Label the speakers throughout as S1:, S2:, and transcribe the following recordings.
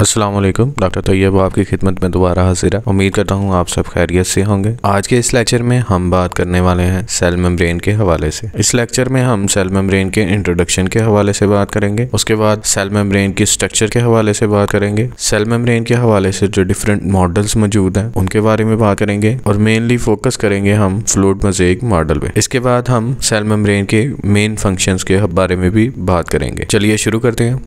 S1: Aslam doctor Tayyab आपकी खिदमत में दोबारा हाजिर है उम्मीद करता हूँ आप सब खैरियत से होंगे आज के इस लेक्चर में हम बात करने वाले हैं सेल मेम्ब्रेन के हवाले से इस लेक्चर में हम सेल मेम्ब्रेन के इंट्रोडक्शन के हवाले से बात करेंगे उसके बाद सेल मेम्ब्रेन की स्ट्रक्चर के हवाले से बात करेंगे सेल मेम्ब्रेन के हवाले से जो डिफरेंट मॉडल्स मौजूद हैं उनके बारे में बात करेंगे और मेनली फोकस करेंगे हम फ्लूड मजेक मॉडल पे इसके बाद हम सेल मेम्ब्रेन के मेन फंक्शन के बारे में भी बात करेंगे चलिए शुरू करते हैं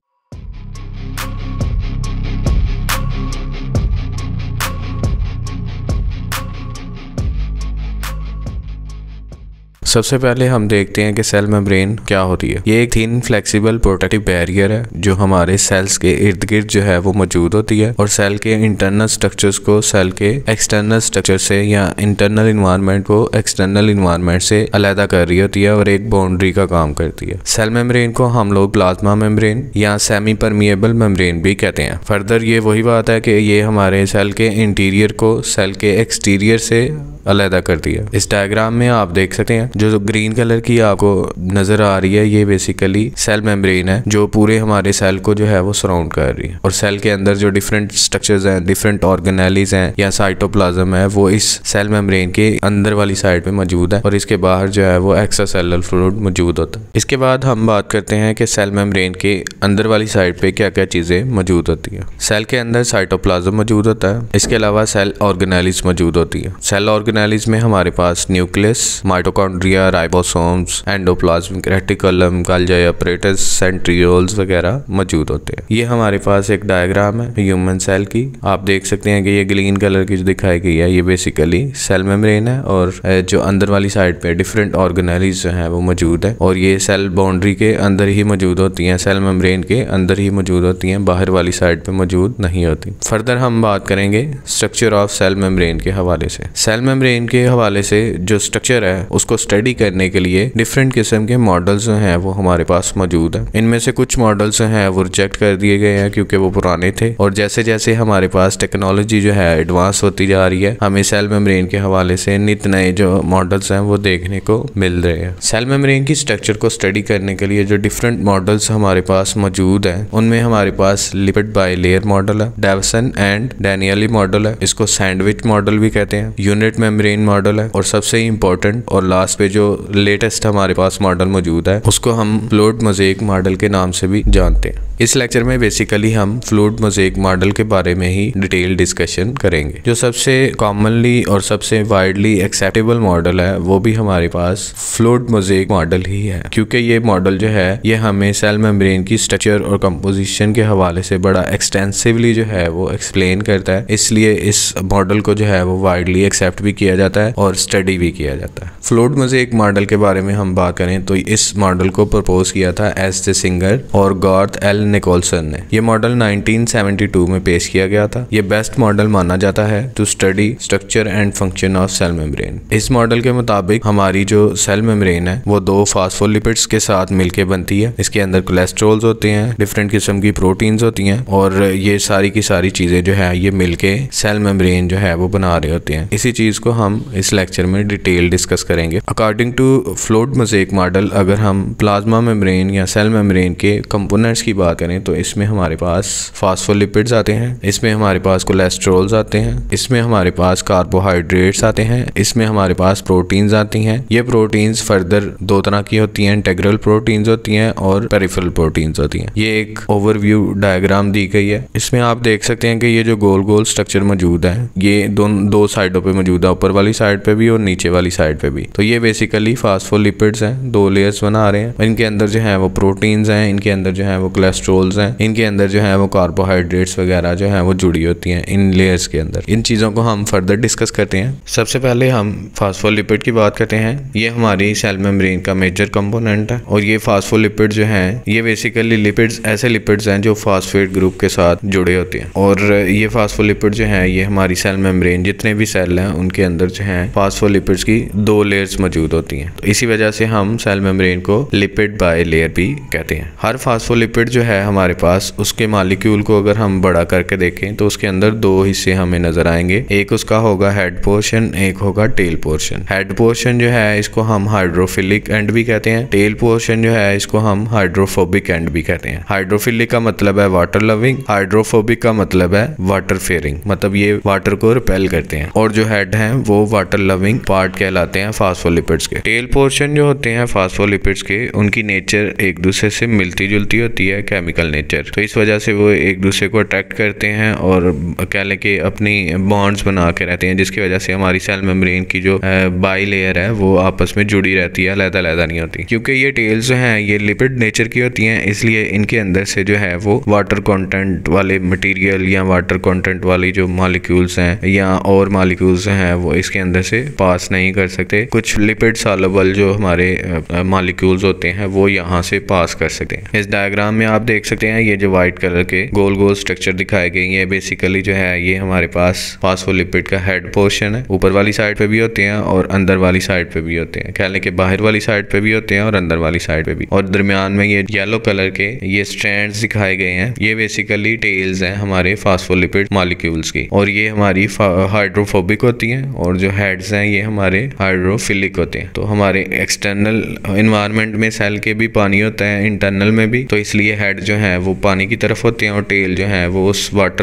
S1: सबसे पहले हम देखते हैं कि सेल मेम्ब्रेन क्या होती है ये एक थीन फ्लेक्सिबल प्रोटेक्टिव बैरियर है जो हमारे सेल्स के इर्द गिर्द जो है वो मौजूद होती है और सेल के इंटरनल स्ट्रक्चर्स को सेल के एक्सटर्नल स्ट्रक्चर से या इंटरनल इन्वायरमेंट को एक्सटर्नल इन्वायरमेंट से अलहदा कर रही होती है और एक बाउंड्री का काम करती है सेल मेम्ब्रेन को हम लोग प्लाज्मा मेम्ब्रेन या सेमी परमिएबल मेम्ब्रेन भी कहते हैं फर्दर ये वही बात है कि ये हमारे सेल के इंटीरियर को सेल के एक्सटीरियर से अलहदा करती है इस डायग्राम में आप देख सकते हैं जो ग्रीन कलर की आपको नज़र आ रही है ये बेसिकली सेल मेम्ब्रेन है जो पूरे हमारे सेल को जो है वो सराउंड कर रही है और सेल के अंदर जो डिफरेंट स्ट्रक्चर्स हैं डिफरेंट ऑर्गेनालीज हैं या साइटोप्लाज्म है वो इस सेल मेम्ब्रेन के अंदर वाली साइड में मौजूद है और इसके बाहर जो है वो एक्स्ट्रा सेलर फ्लूड मौजूद होता है इसके बाद हम बात करते हैं कि सेल मेम्ब्रेन के अंदर वाली साइड पे क्या क्या चीज़ें मौजूद होती है सेल के अंदर साइटोप्लाज्म मौजूद होता है इसके अलावा सेल ऑर्गेनालिज मौजूद होती है सेल ऑर्गेनालिज में हमारे पास nucleus mitochondria bacteria ribosomes endoplasmic reticulum Golgi apparatus centrioles वगैरह मौजूद होते हैं ये हमारे पास एक डायग्राम है ह्यूमन सेल की आप देख सकते हैं कि ये ग्रीन कलर की जो दिखाई गई है ये बेसिकली सेल मेम्ब्रेन है और जो अंदर वाली साइड पे डिफरेंट ऑर्गेनरीज जो है वो मौजूद है और ये सेल बाउंड्री के अंदर ही मौजूद होती हैं सेल मेम्ब्रेन के अंदर ही मौजूद होती हैं बाहर वाली साइड पे मौजूद नहीं होती फर्दर हम बात करेंगे स्ट्रक्चर ऑफ सेल मेम्ब्रेन के हवाले से सेल मेम्ब्रेन के हवाले से जो स्ट्रक्चर है उसको स्टडी स्टडी करने के लिए डिफरेंट किस्म के मॉडल्स जो हैं वो हमारे पास मौजूद हैं इनमें से कुछ मॉडल्स हैं वो रिजेक्ट कर दिए गए हैं क्योंकि वो पुराने थे और जैसे जैसे हमारे पास टेक्नोलॉजी जो है एडवांस होती जा रही है हमें सेल मेम्ब्रेन के हवाले से नित नए जो मॉडल्स हैं वो देखने को मिल रहे हैं सेल मेम्ब्रेन की स्ट्रक्चर को स्टडी करने के लिए जो डिफरेंट मॉडल्स हमारे पास मौजूद हैं उनमें हमारे पास लिपिड बाई लेयर मॉडल है डेवसन एंड डेनियली मॉडल है इसको सैंडविच मॉडल भी कहते हैं यूनिट मेम्ब्रेन मॉडल है और सबसे इंपॉर्टेंट और लास्ट पे जो लेटेस्ट हमारे पास मॉडल मौजूद है उसको हम फ्लोट मोजेक मॉडल के नाम से भी जानते हैं इस लेक्चर में बेसिकली हम फ्लोट मोजेक मॉडल के बारे में ही डिटेल डिस्कशन करेंगे जो सबसे कॉमनली और सबसे वाइडली एक्सेप्टेबल मॉडल है वो भी हमारे पास फ्लोट मोजेक मॉडल ही है क्योंकि ये मॉडल जो है ये हमें सेल मेम्ब्रेन की स्ट्रक्चर और कंपोजिशन के हवाले से बड़ा एक्सटेंसिवली जो है वो एक्सप्लेन करता है इसलिए इस मॉडल को जो है वो वाइडली एक्सेप्ट भी किया जाता है और स्टडी भी किया जाता है फ्लोट मोजेक सपोज़ एक मॉडल के बारे में हम बात करें तो इस मॉडल को प्रपोज किया था एस द सिंगर और गॉर्थ एल निकोलसन ने यह मॉडल 1972 में पेश किया गया था यह बेस्ट मॉडल माना जाता है to study structure and function of cell membrane इस मॉडल के मुताबिक हमारी जो सेल मेम्ब्रेन है वो दो फास्फोलिपिड्स के साथ मिलकर बनती है इसके अंदर कोलेस्ट्रोल्स होते हैं डिफरेंट किस्म की प्रोटीन्स होती हैं और ये सारी की सारी चीज़ें जो है ये मिलके सेल मेम्ब्रेन जो है वो बना रहे होते हैं इसी चीज़ को हम इस लेक्चर में डिटेल डिस्कस करेंगे according to float mosaic model अगर हम प्लाज्मा मेम्ब्रेन या सेल मेम्ब्रेन के कंपोनेंट्स की बात करें तो इसमें हमारे पास फॉस्फोलिपिड्स आते हैं इसमें हमारे पास कोलेस्ट्रोल्स आते हैं इसमें हमारे पास कार्बोहाइड्रेट्स आते हैं इसमें हमारे पास प्रोटीन्स आती हैं ये प्रोटीन्स फर्दर दो तरह की होती हैं इंटेग्रल प्रोटीन्स होती हैं और पेरिफेरल प्रोटीन्स होती हैं ये एक ओवरव्यू डायग्राम दी गई है इसमें आप देख सकते हैं कि ये जो गोल गोल स्ट्रक्चर मौजूद है ये दोनों दो साइडों पे मौजूद है ऊपर वाली साइड पे भी और नीचे वाली साइड पे भी तो ये बेसिकली फास्फोलिपिड्स हैं दो लेयर्स बना रहे हैं इनके अंदर जो है वो प्रोटीन्स हैं इनके अंदर जो है वो कोलेस्ट्रोल्स हैं इनके अंदर जो है वो कार्बोहाइड्रेट्स वगैरह जो है वो जुड़ी होती हैं इन लेयर्स के अंदर इन चीज़ों को हम फर्दर डिस्कस करते हैं सबसे पहले हम फास्फोलिपिड की बात करते हैं ये हमारी सेल मेम्ब्रेन का मेजर कंपोनेंट है और ये फास्फोलिपिड जो है ये बेसिकली लिपिड्स ऐसे लिपिड्स हैं जो फास्फेट ग्रुप के साथ जुड़े होते हैं और ये फास्फोलिपिड जो है ये हमारी सेल मेम्ब्रेन जितने भी सेल हैं उनके अंदर जो है फास्फोलिपिड्स की दो लेयर्स मौजूद मौजूद होती हैं तो इसी वजह से हम सेल मेम्ब्रेन को लिपिड बाय लेयर भी कहते हैं हर फास्फोलिपिड जो है हमारे पास उसके मालिक्यूल को अगर हम बड़ा करके देखें तो उसके अंदर दो हिस्से हमें नजर आएंगे एक उसका होगा हेड पोर्शन एक होगा टेल पोर्शन हेड पोर्शन जो है इसको हम हाइड्रोफिलिक एंड भी कहते हैं टेल पोर्शन जो है इसको हम हाइड्रोफोबिक एंड भी कहते हैं हाइड्रोफिलिक का मतलब है वाटर लविंग हाइड्रोफोबिक का मतलब है वाटर फेयरिंग मतलब ये वाटर को रिपेल करते हैं और जो हेड है वो वाटर लविंग पार्ट कहलाते हैं फास्फोलिपिड लिपिड्स के टेल पोर्शन जो होते हैं फास्फोलिपिड्स के उनकी नेचर एक दूसरे से मिलती जुलती होती है केमिकल नेचर तो इस वजह से वो एक दूसरे को अट्रैक्ट करते हैं और कह लें कि अपनी बॉन्ड्स बना के रहते हैं जिसकी वजह से हमारी सेल मेम्ब्रेन की जो बाई लेयर है वो आपस में जुड़ी रहती है अलहदा अलहदा नहीं होती क्योंकि ये टेल्स जो हैं ये लिपिड नेचर की होती हैं इसलिए इनके अंदर से जो है वो वाटर कॉन्टेंट वाले मटीरियल या वाटर कॉन्टेंट वाली जो मालिक्यूल्स हैं या और मालिक्यूल्स हैं वो इसके अंदर से पास नहीं कर सकते कुछ लिपिड लिपिड सालबल जो हमारे मालिक्यूल्स होते हैं वो यहाँ से पास कर सकते हैं इस डायग्राम में आप देख सकते हैं ये जो व्हाइट कलर के गोल गोल स्ट्रक्चर दिखाए गए ये बेसिकली जो है ये हमारे पास फास्फोलिपिड का हेड पोर्शन है ऊपर वाली साइड पे भी होते हैं और अंदर वाली साइड पे भी होते हैं कहने के बाहर वाली साइड पे भी होते हैं और अंदर वाली साइड पे भी और दरमियान में ये येलो कलर के ये स्ट्रैंड दिखाए गए हैं ये बेसिकली टेल्स हैं हमारे फास्फोलिपिड मालिक्यूल्स की और ये हमारी हाइड्रोफोबिक होती हैं और जो हेड्स हैं ये हमारे हाइड्रोफिलिक होते हैं होते हैं तो हमारे एक्सटर्नल इन्वायरमेंट में सेल के भी पानी होता है इंटरनल में भी तो इसलिए हेड जो है वो पानी की तरफ होते हैं और टेल जो है वो उस वाटर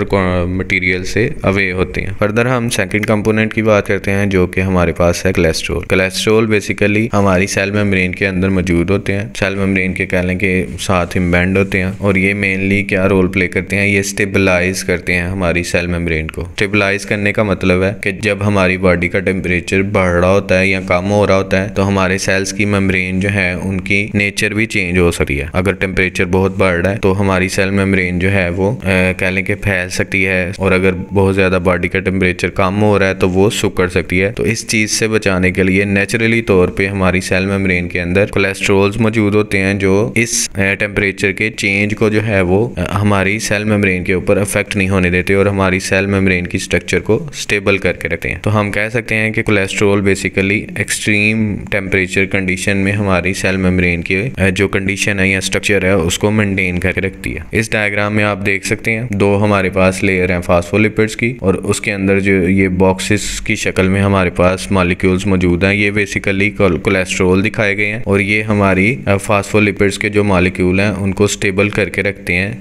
S1: मटीरियल से अवे होते हैं फर्दर हम सेकेंड कंपोनेंट की बात करते हैं जो कि हमारे पास है कोलेस्ट्रोल कोलेस्ट्रोल बेसिकली हमारी सेल मेम्ब्रेन के अंदर मौजूद होते हैं सेल मेम्ब्रेन के कहने के साथ ही बैंड होते हैं और ये मेनली क्या रोल प्ले करते हैं ये स्टेबलाइज करते हैं हमारी सेल मेम्ब्रेन को स्टेबलाइज करने का मतलब है कि जब हमारी बॉडी का टेम्परेचर बढ़ रहा होता है या कम हो रहा होता है तो हमारे सेल्स की मेम्ब्रेन जो है उनकी नेचर भी चेंज हो सकती है अगर टेम्परेचर बहुत बढ़ रहा है तो हमारी सेल मेम्ब्रेन जो है वो कह लें कि फैल सकती है और अगर बहुत ज़्यादा बॉडी का टेम्परेचर कम हो रहा है तो वो सुकड़ सकती है तो इस चीज़ से बचाने के लिए नेचुरली तौर पर हमारी सेल मेम्ब्रेन के अंदर कोलेस्ट्रोल्स मौजूद होते हैं जो इस टेम्परेचर के चेंज को जो है वो हमारी सेल मेम्ब्रेन के ऊपर अफेक्ट नहीं होने देते और हमारी सेल मेम्ब्रेन की स्ट्रक्चर को स्टेबल करके रखते हैं तो हम कह सकते हैं कि cholesterol basically extreme extreme temperature condition में हमारी सेल मेम्ब्रेन की जो कंडीशन है या स्ट्रक्चर है उसको मेंटेन करके रखती है इस डायग्राम में आप देख सकते हैं दो हमारे पास लेयर हैं फास्फोलिपिड्स की और उसके अंदर जो ये बॉक्सेस की शक्ल में हमारे पास मालिक्यूल्स मौजूद हैं ये बेसिकली कोलेस्ट्रोल दिखाए गए हैं और ये हमारी फास्फोलिपिड्स के जो मालिक्यूल हैं उनको स्टेबल करके रखते हैं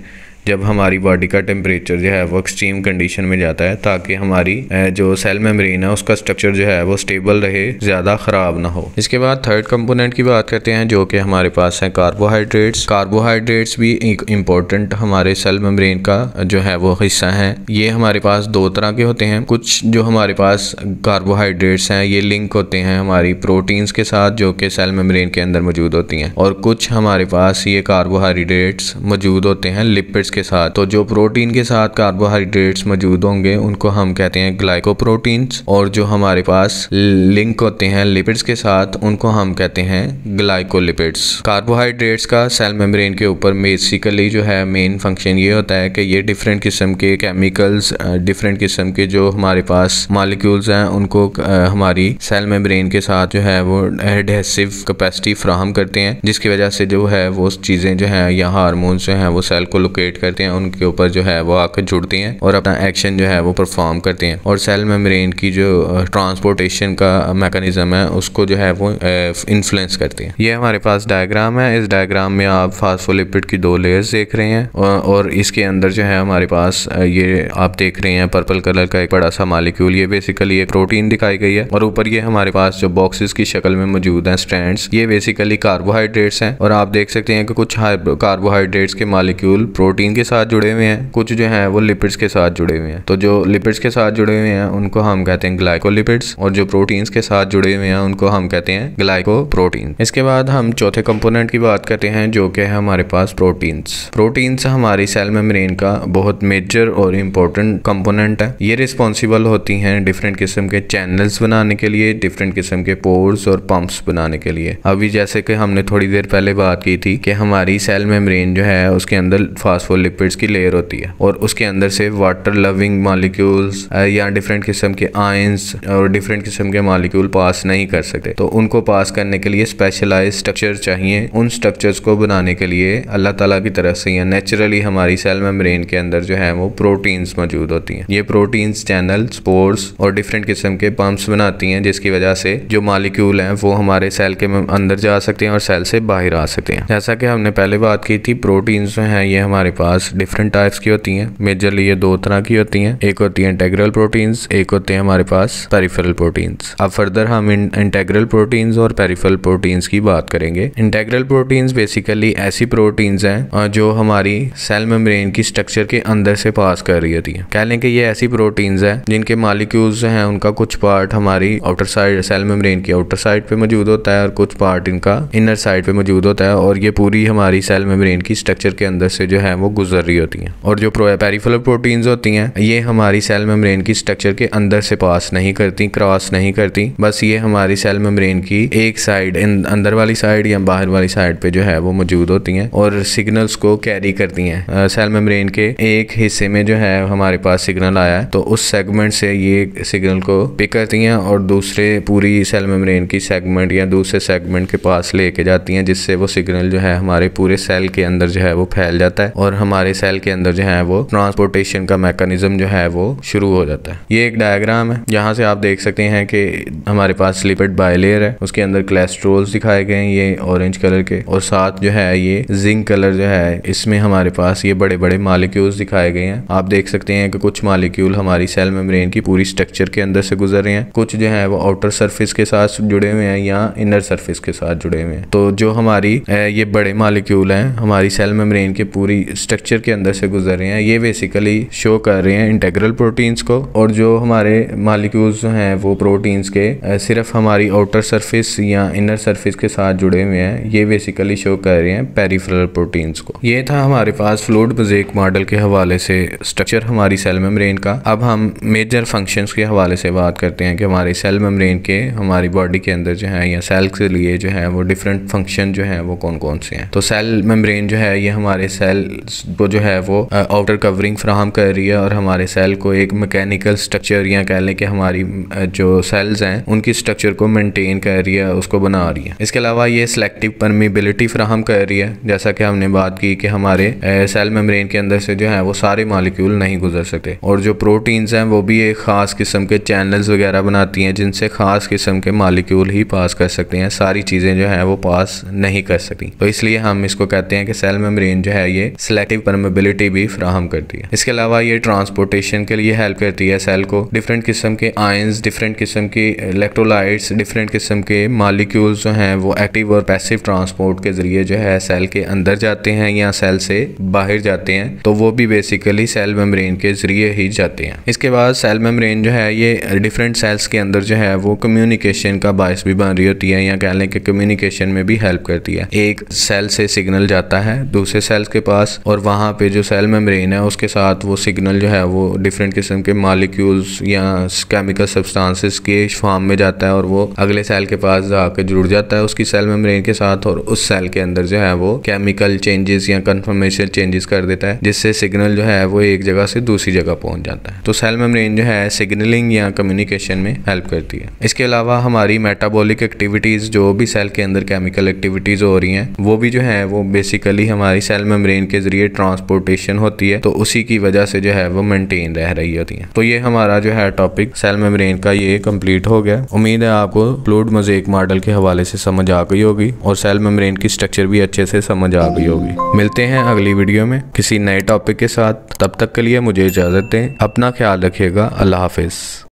S1: जब हमारी बॉडी का टेम्परेचर जो है वो एक्सट्रीम कंडीशन में जाता है ताकि हमारी जो सेल मेम्ब्रेन है उसका स्ट्रक्चर जो है वो स्टेबल रहे ज़्यादा ख़राब ना हो इसके बाद थर्ड कंपोनेंट की बात करते हैं जो कि हमारे पास है कार्बोहाइड्रेट्स कार्बोहाइड्रेट्स भी एक इम्पॉर्टेंट हमारे सेल मेम्ब्रेन का जो है वो हिस्सा है ये हमारे पास दो तरह के होते हैं कुछ जो हमारे पास कार्बोहाइड्रेट्स हैं ये लिंक होते हैं हमारी प्रोटीन्स के साथ जो कि सेल मेम्ब्रेन के अंदर मौजूद होती हैं और कुछ हमारे पास ये कार्बोहाइड्रेट्स मौजूद होते हैं लिपिड्स के के साथ तो जो प्रोटीन के साथ कार्बोहाइड्रेट्स मौजूद होंगे उनको हम कहते हैं ग्लाइकोप्रोटीन्स और जो हमारे पास लिंक होते हैं लिपिड्स के साथ उनको हम कहते हैं ग्लाइकोलिपिड्स कार्बोहाइड्रेट्स का सेल मेम्ब्रेन के ऊपर बेसिकली जो है मेन फंक्शन ये होता है कि ये डिफरेंट किस्म के केमिकल्स डिफरेंट किस्म के जो हमारे पास मालिक्यूल्स हैं उनको हमारी सेल मेम्ब्रेन के साथ जो है वो एडहेसिव कैपेसिटी फ्राहम करते हैं जिसकी वजह से जो है वो चीज़ें जो है या हारमोन जो हैं वो सेल को लोकेट करते हैं उनके ऊपर जो है वो आकर जुड़ती हैं और अपना एक्शन जो है वो परफॉर्म करती हैं और सेल मेम्ब्रेन की जो ट्रांसपोर्टेशन का मैकेनिज़्म है उसको जो है वो इन्फ्लुएंस करती हैं ये हमारे पास डायग्राम है इस डायग्राम में आप फास्फोलिपिड की दो लेयर्स देख रहे हैं और इसके अंदर जो है हमारे पास ये आप देख रहे हैं पर्पल कलर का एक बड़ा सा मालिक्यूल ये बेसिकली एक प्रोटीन दिखाई गई है और ऊपर ये हमारे पास जो बॉक्सेस की शक्ल में मौजूद हैं स्ट्रैंड्स ये बेसिकली कार्बोहाइड्रेट्स हैं और आप देख सकते हैं कि कुछ कार्बोहाइड्रेट्स के मालिक्यूल प्रोटीन प्रोटीन के साथ जुड़े हुए हैं कुछ जो हैं वो लिपिड्स के साथ जुड़े हुए हैं तो जो लिपिड्स के साथ जुड़े हुए हैं उनको हम कहते हैं ग्लाइकोलिपिड्स और जो प्रोटीन्स के साथ जुड़े हुए हैं उनको हम कहते हैं ग्लाइको इसके बाद हम चौथे कंपोनेंट की बात करते हैं जो कि है हमारे पास प्रोटीन्स प्रोटीन्स हमारी सेल मेम्ब्रेन का बहुत मेजर और इम्पोर्टेंट कंपोनेंट है ये रिस्पॉन्सिबल होती हैं डिफरेंट किस्म के चैनल्स बनाने के लिए डिफरेंट किस्म के पोर्स और पंप्स बनाने के लिए अभी जैसे कि हमने थोड़ी देर पहले बात की थी कि हमारी सेल मेम्ब्रेन जो है उसके अंदर फास्फोल लिपिड्स की लेयर होती है और उसके अंदर से वाटर लविंग मालिक्यूल्स या डिफरेंट किस्म के आयंस और डिफरेंट किस्म के मालिक्यूल पास नहीं कर सकते तो उनको पास करने के लिए स्पेशलाइज स्ट्रक्चर चाहिए उन स्ट्रक्चर्स को बनाने के लिए अल्लाह तला की तरफ से या नेचुरली हमारी सेल मेम्ब्रेन के अंदर जो है वो प्रोटीन्स मौजूद होती हैं ये प्रोटीन्स चैनल स्पोर्स और डिफरेंट किस्म के पम्प्स बनाती हैं जिसकी वजह से जो मालिक्यूल हैं वो हमारे सेल के अंदर जा सकते हैं और सेल से बाहर आ सकते हैं जैसा कि हमने पहले बात की थी प्रोटीन्स जो हैं ये हमारे पास पास डिफरेंट टाइप्स की होती हैं मेजरली ये दो तरह की होती हैं एक होती है इंटेग्रल प्रोटीन्स एक होते हैं हमारे पास पेरिफेरल प्रोटीन्स अब फर्दर हम इंटेग्रल प्रोटीन्स और पेरिफेरल प्रोटीन्स की बात करेंगे इंटेग्रल प्रोटीन्स बेसिकली ऐसी प्रोटीन्स हैं जो हमारी सेल मेम्ब्रेन की स्ट्रक्चर के अंदर से पास कर रही होती है कह लें कि ये ऐसी प्रोटीन्स हैं जिनके मालिक्यूल्स हैं उनका कुछ पार्ट हमारी आउटर साइड सेल मेम्ब्रेन की आउटर साइड पे मौजूद होता है और कुछ पार्ट इनका इनर साइड पे मौजूद होता है और ये पूरी हमारी सेल मेम्ब्रेन की स्ट्रक्चर के अंदर से जो है वो गुजर रही होती हैं और जो पेरीफुलर प्रोटीन्स होती हैं ये हमारी सेल मेम्ब्रेन की स्ट्रक्चर के अंदर से पास नहीं करती क्रॉस नहीं करती बस ये हमारी सेल मेम्ब्रेन की एक साइड अंदर वाली साइड या बाहर वाली साइड पे जो है वो मौजूद होती हैं और सिग्नल्स को कैरी करती हैं सेल मेम्ब्रेन के एक हिस्से में जो है हमारे पास सिग्नल आया तो उस सेगमेंट से ये सिग्नल को पिक करती हैं और दूसरे पूरी सेल मेम्ब्रेन की सेगमेंट या दूसरे सेगमेंट के पास लेके जाती हैं जिससे वो सिग्नल जो है हमारे पूरे सेल के अंदर जो है वो फैल जाता है और हम हमारे सेल के अंदर जो है वो ट्रांसपोर्टेशन का मैकेनिज्म जो है वो शुरू हो जाता है ये एक डायग्राम है यहाँ से आप देख सकते हैं कि हमारे पास स्लिपेड बायलेयर है उसके अंदर कोलेस्ट्रोल्स दिखाए गए हैं ये ऑरेंज कलर के और साथ जो है ये जिंक कलर जो है इसमें हमारे पास ये बड़े बड़े मालिक्यूल्स दिखाए गए हैं आप देख सकते हैं कि कुछ मालिक्यूल हमारी सेल मेम्ब्रेन की पूरी स्ट्रक्चर के अंदर से गुजर रहे हैं कुछ जो है वो आउटर सर्फिस के साथ जुड़े हुए हैं या इनर सर्फिस के साथ जुड़े हुए हैं तो जो हमारी ये बड़े मालिक्यूल हैं हमारी सेल मेम्ब्रेन के पूरी स्ट्रक्चर स्ट्रक्चर के अंदर से गुजर रहे हैं ये बेसिकली शो कर रहे हैं इंटेग्रल प्रोटीन्स को और जो हमारे मालिक्यूल्स हैं वो प्रोटीन्स के सिर्फ हमारी आउटर सरफेस या इनर सरफेस के साथ जुड़े हुए हैं ये बेसिकली शो कर रहे हैं पेरीफ्रल प्रोटीन्स को ये था हमारे पास फ्लूड मजेक मॉडल के हवाले से स्ट्रक्चर हमारी सेल मेम्ब्रेन का अब हम मेजर फंक्शंस के हवाले से बात करते हैं कि हमारी सेल मेम्ब्रेन के हमारी बॉडी के अंदर जो है या सेल के लिए जो है वो डिफरेंट फंक्शन जो है वो कौन कौन से हैं तो सेल मेम्ब्रेन जो है ये हमारे सेल्स को जो है वो आउटर कवरिंग फ्राहम कर रही है और हमारे सेल को एक मैकेनिकल स्ट्रक्चर या कह लें कि हमारी जो सेल्स हैं उनकी स्ट्रक्चर को मेनटेन कर रही है उसको बना रही है इसके अलावा ये सेलेक्टिव परमिबिलिटी फ्राहम कर रही है जैसा कि हमने बात की कि हमारे सेल मेम्ब्रेन के अंदर से जो है वो सारे मालिक्यूल नहीं गुजर सकते और जो प्रोटीन्स हैं वो भी एक ख़ास किस्म के चैनल्स वगैरह बनाती हैं जिनसे ख़ास किस्म के मालिक्यूल ही पास कर सकते हैं सारी चीज़ें जो हैं वो पास नहीं कर सकती तो इसलिए हम इसको कहते हैं कि सेल मेम्ब्रेन जो है ये सिलेक्ट नेगेटिव परमेबिलिटी भी फ्राहम करती है इसके अलावा ये ट्रांसपोर्टेशन के लिए हेल्प करती है सेल को डिफरेंट किस्म के आयंस डिफरेंट किस्म के इलेक्ट्रोलाइट्स डिफरेंट किस्म के मालिक्यूल जो हैं वो एक्टिव और पैसिव ट्रांसपोर्ट के जरिए जो है सेल के अंदर जाते हैं या सेल से बाहर जाते हैं तो वो भी बेसिकली सेल मेम्ब्रेन के जरिए ही जाते हैं इसके बाद सेल मेम्ब्रेन जो है ये डिफरेंट सेल्स के अंदर जो है वो कम्युनिकेशन का बायस भी बन रही होती है या कह लें कि कम्युनिकेशन में भी हेल्प करती है एक सेल से सिग्नल जाता है दूसरे सेल्स के पास और और वहाँ पे जो सेल मेम्ब्रेन है उसके साथ वो सिग्नल जो है वो डिफरेंट किस्म के मालिक्यूल्स या केमिकल सब्सटेंसेस के फॉर्म में जाता है और वो अगले सेल के पास जाकर जुड़ जाता है उसकी सेल मेम्ब्रेन के साथ और उस सेल के अंदर जो है वो केमिकल चेंजेस या कन्फर्मेशन चेंजेस कर देता है जिससे सिग्नल जो है वो एक जगह से दूसरी जगह पहुंच जाता है तो सेल मेम्ब्रेन जो है सिग्नलिंग या कम्युनिकेशन में हेल्प करती है इसके अलावा हमारी मेटाबॉलिक एक्टिविटीज़ जो भी सेल के अंदर केमिकल एक्टिविटीज़ हो रही हैं वो भी जो है वो बेसिकली हमारी सेल मेम्ब्रेन के जरिए ट्रांसपोर्टेशन होती है तो उसी की वजह से जो है वो मेंटेन रह रही होती है तो ये हमारा जो है टॉपिक सेल मेम्ब्रेन का ये कंप्लीट हो गया उम्मीद है आपको फ्लूड मोजेक मॉडल के हवाले से समझ आ गई होगी और सेल मेम्ब्रेन की स्ट्रक्चर भी अच्छे से समझ आ गई होगी मिलते हैं अगली वीडियो में किसी नए टॉपिक के साथ तब तक के लिए मुझे इजाज़त दें अपना ख्याल रखिएगा अल्लाह हाफिज़